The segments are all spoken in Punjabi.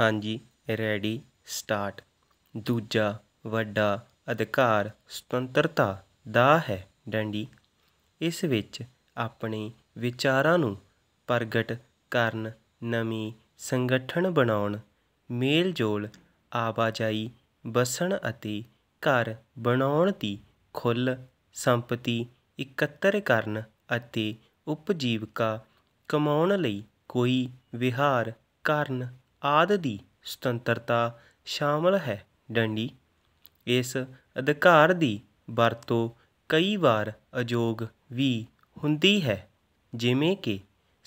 ਹਾਂਜੀ ਰੈਡੀ ਸਟਾਰਟ ਦੂਜਾ ਵੱਡਾ ਅਧਿਕਾਰ ਸੁਤੰਤਰਤਾ ਦਾ ਹੈ ਡੰਡੀ ਇਸ ਵਿੱਚ ਆਪਣੇ ਵਿਚਾਰਾਂ ਨੂੰ ਪ੍ਰਗਟ ਕਰਨ ਨਵੀਂ ਸੰਗਠਨ ਬਣਾਉਣ ਮੇਲ ਜੋਲ ਆਵਾਜਾਈ ਬਸਣ ਅਤੇ ਘਰ ਬਣਾਉਣ ਦੀ ਖੁੱਲ ਸੰਪਤੀ ਇਕੱਤਰ ਕਰਨ ਅਤੇ ਉਪਜੀਵਕਾ ਕਮਾਉਣ ਲਈ ਕੋਈ ਵਿਹਾਰ ਕਰਨ ਆਦਿ ਦੀ ਸੁਤੰਤਰਤਾ ਸ਼ਾਮਲ ਹੈ ਡੰਡੀ ਇਸ ਅਧਿਕਾਰ ਦੀ ਵਰਤੋਂ ਕਈ ਵਾਰ ਅਯੋਗ ਵੀ ਹੁੰਦੀ ਹੈ ਜਿਵੇਂ ਕਿ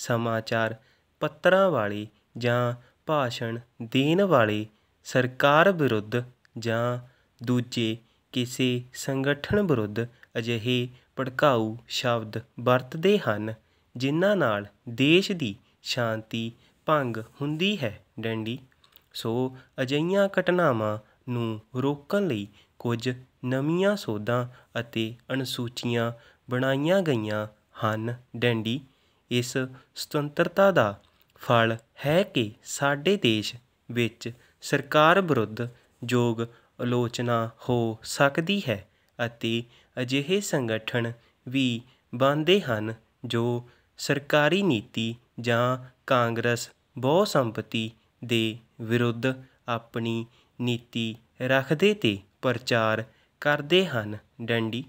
ਸਮਾਚਾਰ ਪੱਤਰਾਂ ਵਾਲੀ ਜਾਂ ਭਾਸ਼ਣ ਦੇਣ ਵਾਲੀ ਸਰਕਾਰ ਵਿਰੁੱਧ ਜਾਂ ਦੂਜੇ ਕਿਸੇ ਸੰਗਠਨ ਵਿਰੁੱਧ ਅਜਿਹੇ ਪੜਕਾਉ ਸ਼ਬਦ ਵਰਤਦੇ ਹਨ ਜਿਨ੍ਹਾਂ ਨਾਲ ਦੇਸ਼ ਦੀ ਸ਼ਾਂਤੀ ਭੰਗ ਹੁੰਦੀ ਹੈ ਡੈਂਡੀ ਸੋ ਅਜਈਆਂ ਘਟਨਾਵਾਂ ਨੂੰ ਰੋਕਣ ਲਈ ਕੁਝ ਨਵੀਆਂ ਸੋਧਾਂ ਅਤੇ ਅਨਸੂਚੀਆਂ ਬਣਾਈਆਂ ਗਈਆਂ ਹਨ ਡੈਂਡੀ ਇਸ ਸੁਤੰਤਰਤਾ ਦਾ ਫਲ ਹੈ ਕਿ ਸਾਡੇ ਦੇਸ਼ ਵਿੱਚ ਸਰਕਾਰ ਵਿਰੁੱਧ ਜੋਗ ਆਲੋਚਨਾ ਹੋ ਸਕਦੀ ਹੈ ਅਤੇ ਅਜਿਹੇ ਸੰਗਠਨ ਵੀ ਬਣਦੇ ਹਨ ਜੋ ਸਰਕਾਰੀ ਨੀਤੀ ਜਾਂ ਕਾਂਗਰਸ ਬਹੁ ਸੰਪਤੀ ਦੇ ਵਿਰੁੱਧ ਆਪਣੀ ਨੀਤੀ ਰੱਖਦੇ ਤੇ ਪ੍ਰਚਾਰ ਕਰਦੇ ਹਨ ਡੰਡੀ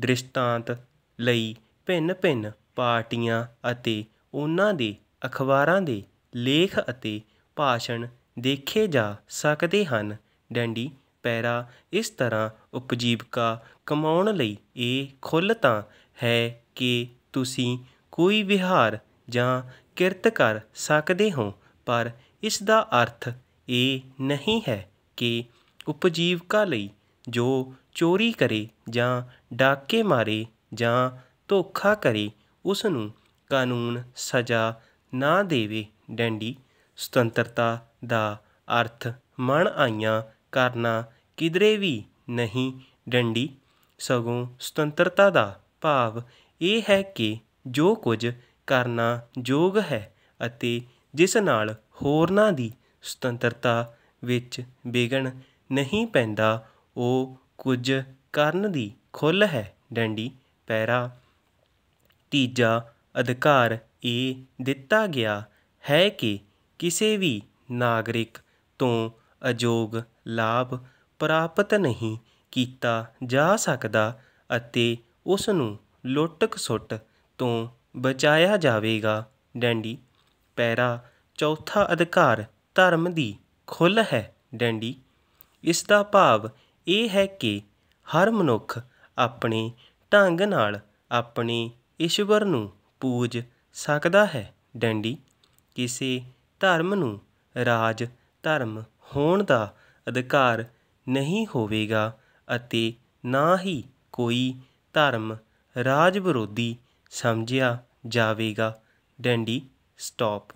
ਦ੍ਰਿਸ਼ਟਾਂਤ ਲਈ ਭਿੰਨ ਭਿੰਨ ਪਾਰਟੀਆਂ ਅਤੇ ਉਹਨਾਂ ਦੇ ਅਖਬਾਰਾਂ ਦੇ ਲੇਖ ਅਤੇ ਭਾਸ਼ਣ ਦੇਖੇ ਜਾ ਸਕਦੇ ਹਨ ਡੰਡੀ ਪੈਰਾ ਇਸ ਤਰ੍ਹਾਂ ਉਪਜੀਵਕਾ ਕਮਾਉਣ ਲਈ ਇਹ ਖੁੱਲ ਤਾਂ ਹੈ ਕਿ ਤੁਸੀਂ ਕੋਈ ਵਿਹਾਰ ਜਾਂ ਕਿਰਤ ਕਰ ਸਕਦੇ ਹੋ ਪਰ ਇਸ ਦਾ ਅਰਥ ਇਹ ਨਹੀਂ ਹੈ ਕਿ ਉਪਜੀਵਕਾ ਲਈ ਜੋ ਚੋਰੀ ਕਰੇ ਜਾਂ ਡਾਕੇ ਮਾਰੇ ਜਾਂ ਧੋਖਾ ਕਰੇ ਉਸ ਨੂੰ ਕਾਨੂੰਨ ਸਜ਼ਾ ਨਾ ਦੇਵੇ ਡੈਂਡੀ ਸੁਤੰਤਰਤਾ ਦਾ ਅਰਥ ਮਨ ਆਈਆਂ ਕਰਨਾ ਕਿਦਰੇ ਵੀ ਨਹੀਂ ਡੰਡੀ ਸਗੋਂ ਸੁਤੰਤਰਤਾ ਦਾ ਭਾਵ ਇਹ ਹੈ ਕਿ ਜੋ ਕੁਝ ਕਰਨਾ ਯੋਗ ਹੈ ਅਤੇ ਜਿਸ ਨਾਲ ਹੋਰਨਾਂ ਦੀ ਸੁਤੰਤਰਤਾ ਵਿੱਚ ਵਿਘਨ ਨਹੀਂ ਪੈਂਦਾ ਉਹ ਕੁਝ ਕਰਨ ਦੀ ਖੁੱਲ ਹੈ ਡੰਡੀ ਪੈਰਾ ਤੀਜਾ ਅਧਿਕਾਰ ਇਹ ਦਿੱਤਾ ਗਿਆ ਹੈ ਕਿ ਕਿਸੇ ਵੀ ਨਾਗਰਿਕ ਤੋਂ ਅਯੋਗ ਲਾਭ ਪ੍ਰਾਪਤ ਨਹੀਂ ਕੀਤਾ ਜਾ ਸਕਦਾ ਅਤੇ ਉਸ ਨੂੰ ਲੁੱਟਕ ਸੁੱਟ ਤੋਂ ਬਚਾਇਆ ਜਾਵੇਗਾ ਡੈਂਡੀ ਪੈਰਾ ਚੌਥਾ ਅਧਿਕਾਰ ਧਰਮ ਦੀ ਖੁੱਲ ਹੈ ਡੈਂਡੀ ਇਸ ਦਾ ਭਾਵ ਇਹ ਹੈ ਕਿ ਹਰ ਮਨੁੱਖ ਆਪਣੇ ਢੰਗ ਨਾਲ ਆਪਣੇ ਈਸ਼ਵਰ ਨੂੰ ਪੂਜ ਸਕਦਾ ਹੈ ਡੈਂਡੀ ਕਿਸੇ ਧਰਮ ਨੂੰ ਰਾਜ ਧਰਮ ਹੋਣ ਦਾ ਅਧਿਕਾਰ ਨਹੀਂ ਹੋਵੇਗਾ ਅਤੇ ਨਾ ਹੀ ਕੋਈ ਧਰਮ ਰਾਜ ਵਿਰੋਧੀ ਸਮਝਿਆ ਜਾਵੇਗਾ ਡੈਂਡੀ ਸਟਾਪ